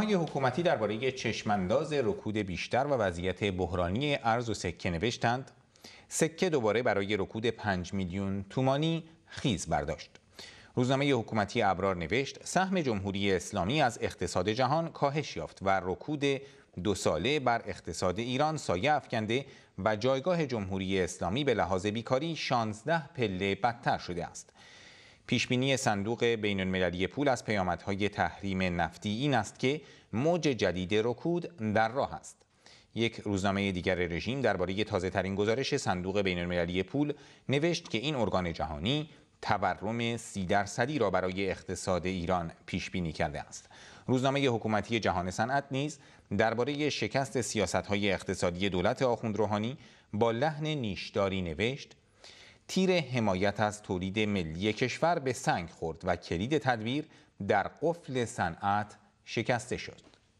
های حکومتی درباره چشمانداز رکود بیشتر و وضعیت بحرانی ارز و سکه نوشتند سکه دوباره برای رکود 5 میلیون تومانی خیز برداشت روزنامه حکومتی ابرار نوشت سهم جمهوری اسلامی از اقتصاد جهان کاهش یافت و رکود دو ساله بر اقتصاد ایران سایه افکنده و جایگاه جمهوری اسلامی به لحاظ بیکاری 16 پله بدتر شده است پیشبینی صندوق بین المللی پول از پیامدهای تحریم نفتی این است که موج جدید رکود در راه است. یک روزنامه دیگر رژیم درباره تازه ترین گزارش صندوق بین المللی پول نوشت که این ارگان جهانی تورم سی درصدی را برای اقتصاد ایران پیش بینی کرده است. روزنامه حکومتی جهان صنعت نیز درباره شکست سیاست های اقتصادی دولت آخوند روحانی با لحن نیشداری نوشت تیر حمایت از تولید ملی کشور به سنگ خورد و کلید تدبیر در قفل صنعت شکسته شد